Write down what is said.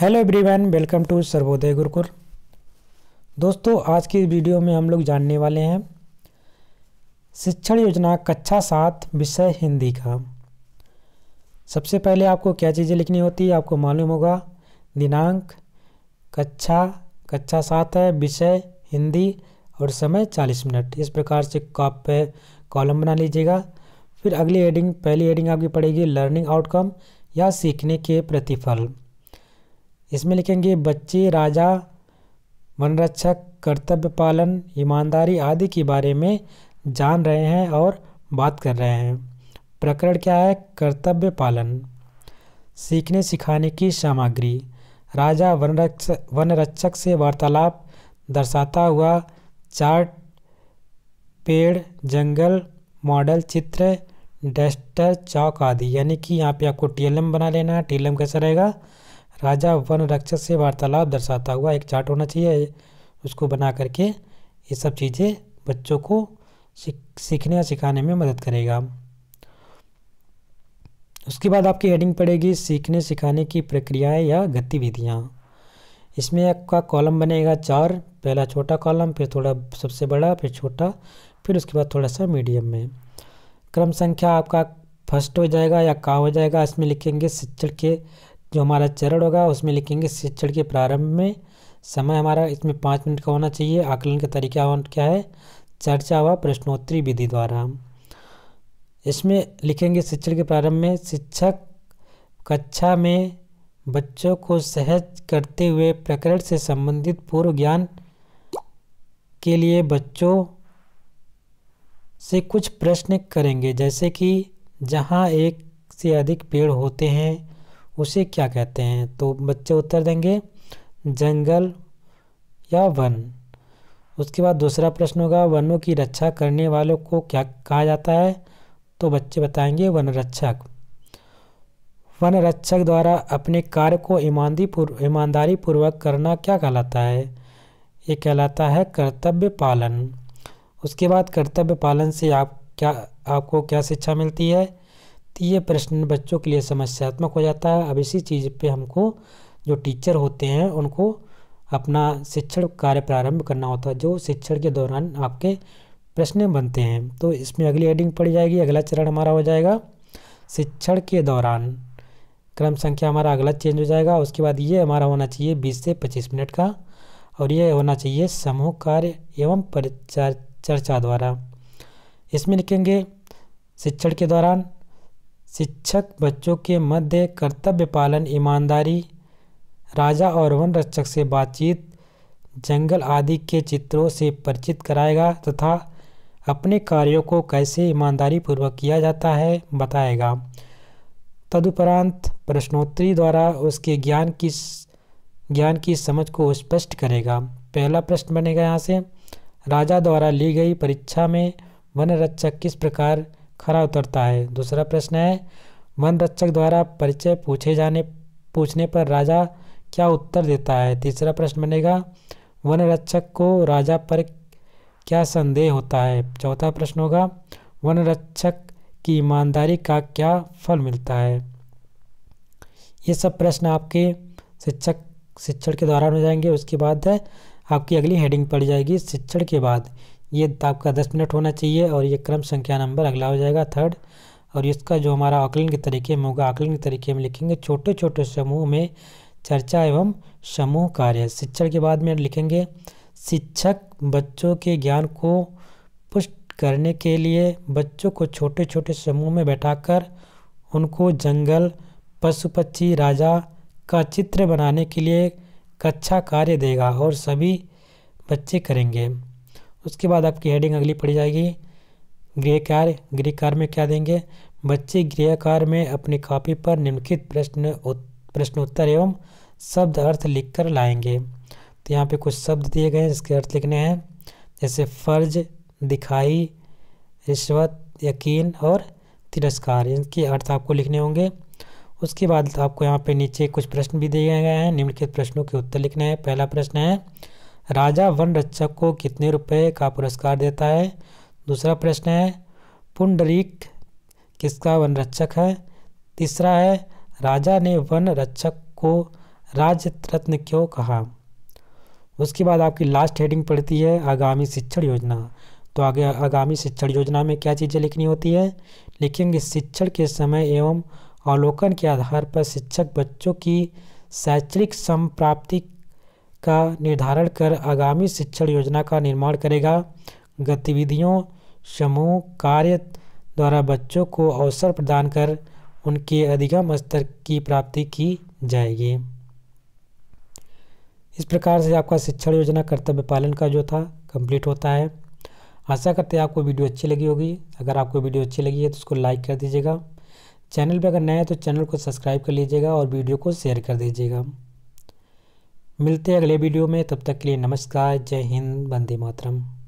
hello everyone welcome to Sarvodaya Gurukul दोस्तों आज की वीडियो में हम लोग जानने वाले हैं शिक्षण योजना कक्षा सात विषय हिंदी का सबसे पहले आपको क्या चीज़ें लिखनी होती है आपको मालूम होगा दिनांक कक्षा कक्षा सात है विषय हिंदी और समय चालीस मिनट इस प्रकार से कॉप पे कॉलम बना लीजिएगा फिर अगली एडिंग पहली एडिंग आपकी पड़ेगी लर्निंग आउटकम या सीखने के प्रतिफल इसमें लिखेंगे बच्चे राजा वनरक्षक कर्तव्य पालन ईमानदारी आदि के बारे में जान रहे हैं और बात कर रहे हैं प्रकरण क्या है कर्तव्य पालन सीखने सिखाने की सामग्री राजा वनरक्षक वनरक्षक से वार्तालाप दर्शाता हुआ चार्ट पेड़ जंगल मॉडल चित्र डस्टर चौक आदि यानी कि यहाँ पे आपको टीएलएम बना लेना है टीएलएम कैसा रहेगा राजा वन रक्षक से वार्तालाप दर्शाता हुआ एक चार्ट होना चाहिए उसको बना करके ये सब चीज़ें बच्चों को सीखने या सिखाने में मदद करेगा उसके बाद आपकी हेडिंग पड़ेगी सीखने सिखाने की प्रक्रियाएं या गतिविधियां इसमें आपका कॉलम बनेगा चार पहला छोटा कॉलम फिर थोड़ा सबसे बड़ा फिर छोटा फिर उसके बाद थोड़ा सा मीडियम में क्रम संख्या आपका फर्स्ट हो जाएगा या का हो जाएगा इसमें लिखेंगे शिक्षण के जो हमारा चरण होगा उसमें लिखेंगे शिक्षण के प्रारंभ में समय हमारा इसमें पाँच मिनट का होना चाहिए आकलन का तरीका क्या है चर्चा व प्रश्नोत्तरी विधि द्वारा इसमें लिखेंगे शिक्षण के प्रारंभ में शिक्षक कक्षा में बच्चों को सहज करते हुए प्रकरण से संबंधित पूर्व ज्ञान के लिए बच्चों से कुछ प्रश्न करेंगे जैसे कि जहाँ एक से अधिक पेड़ होते हैं उसे क्या कहते हैं तो बच्चे उत्तर देंगे जंगल या वन उसके बाद दूसरा प्रश्न होगा वनों की रक्षा करने वालों को क्या कहा जाता है तो बच्चे बताएंगे वन रक्षक वन रक्षक द्वारा अपने कार्य को ईमानदारी पूर्व ईमानदारी पूर्वक करना क्या कहलाता है ये कहलाता है कर्तव्य पालन उसके बाद कर्तव्य पालन से आप क्या आपको क्या शिक्षा मिलती है तो ये प्रश्न बच्चों के लिए समस्यात्मक हो जाता है अब इसी चीज़ पे हमको जो टीचर होते हैं उनको अपना शिक्षण कार्य प्रारंभ करना होता है जो शिक्षण के दौरान आपके प्रश्न बनते हैं तो इसमें अगली एडिंग पड़ी जाएगी अगला चरण हमारा हो जाएगा शिक्षण के दौरान क्रम संख्या हमारा अगला चेंज हो जाएगा उसके बाद ये हमारा होना चाहिए बीस से पच्चीस मिनट का और ये होना चाहिए समूह कार्य एवं परिचर्चा द्वारा इसमें लिखेंगे शिक्षण के दौरान शिक्षक बच्चों के मध्य कर्तव्य पालन ईमानदारी राजा और वन रक्षक से बातचीत जंगल आदि के चित्रों से परिचित कराएगा तथा अपने कार्यों को कैसे ईमानदारी पूर्वक किया जाता है बताएगा तदुपरांत प्रश्नोत्तरी द्वारा उसके ज्ञान की ज्ञान की समझ को स्पष्ट करेगा पहला प्रश्न बनेगा यहाँ से राजा द्वारा ली गई परीक्षा में वन रक्षक किस प्रकार खरा उतरता है दूसरा प्रश्न है वन रक्षक द्वारा परिचय पूछे जाने पूछने पर राजा क्या उत्तर देता है तीसरा प्रश्न बनेगा वन रक्षक को राजा पर क्या संदेह होता है चौथा प्रश्न होगा वन रक्षक की ईमानदारी का क्या फल मिलता है ये सब प्रश्न आपके शिक्षक शिक्षण के दौरान हो जाएंगे उसके बाद आपकी अगली हेडिंग पड़ जाएगी शिक्षण के बाद ये आपका दस मिनट होना चाहिए और ये क्रम संख्या नंबर अगला हो जाएगा थर्ड और इसका जो हमारा आकलन के तरीके में होगा आकलन के तरीके में लिखेंगे छोटे छोटे समूह में चर्चा एवं समूह कार्य शिक्षण के बाद में लिखेंगे शिक्षक बच्चों के ज्ञान को पुष्ट करने के लिए बच्चों को छोटे छोटे समूह में बैठाकर उनको जंगल पशु पक्षी राजा का चित्र बनाने के लिए कक्षा कार्य देगा और सभी बच्चे करेंगे उसके बाद आपकी हेडिंग अगली पड़ी जाएगी गृह कार्य गृह कार्य में क्या देंगे बच्चे गृह कार्य में अपनी कॉपी पर निम्नलिखित प्रश्न प्रश्नोत्तर एवं शब्द अर्थ लिख कर लाएंगे तो यहाँ पे कुछ शब्द दिए गए हैं जिसके अर्थ लिखने हैं जैसे फर्ज दिखाई रिश्वत यकीन और तिरस्कार इनके अर्थ आपको लिखने होंगे उसके बाद आपको यहाँ पे नीचे कुछ प्रश्न भी दिए गए हैं निम्नलिखित प्रश्नों के उत्तर लिखने हैं पहला प्रश्न है राजा वन रक्षक को कितने रुपए का पुरस्कार देता है दूसरा प्रश्न है पुंडरीक किसका वन रक्षक है तीसरा है राजा ने वन रक्षक को राज रत्न क्यों कहा उसके बाद आपकी लास्ट हेडिंग पड़ती है आगामी शिक्षण योजना तो आगे आगामी शिक्षण योजना में क्या चीज़ें लिखनी होती है लिखेंगे शिक्षण के समय एवं अवलोकन के आधार पर शिक्षक बच्चों की शैक्षणिक संप्राप्ति का निर्धारण कर आगामी शिक्षण योजना का निर्माण करेगा गतिविधियों समूह कार्य द्वारा बच्चों को अवसर प्रदान कर उनके अधिगम स्तर की प्राप्ति की जाएगी इस प्रकार से आपका शिक्षण योजना कर्तव्य पालन का जो था कंप्लीट होता है आशा करते हैं आपको वीडियो अच्छी लगी होगी अगर आपको वीडियो अच्छी लगी है तो उसको लाइक कर दीजिएगा चैनल पर अगर नए हैं तो चैनल को सब्सक्राइब कर लीजिएगा और वीडियो को शेयर कर दीजिएगा मिलते हैं अगले वीडियो में तब तक के लिए नमस्कार जय हिंद वंदे मातरम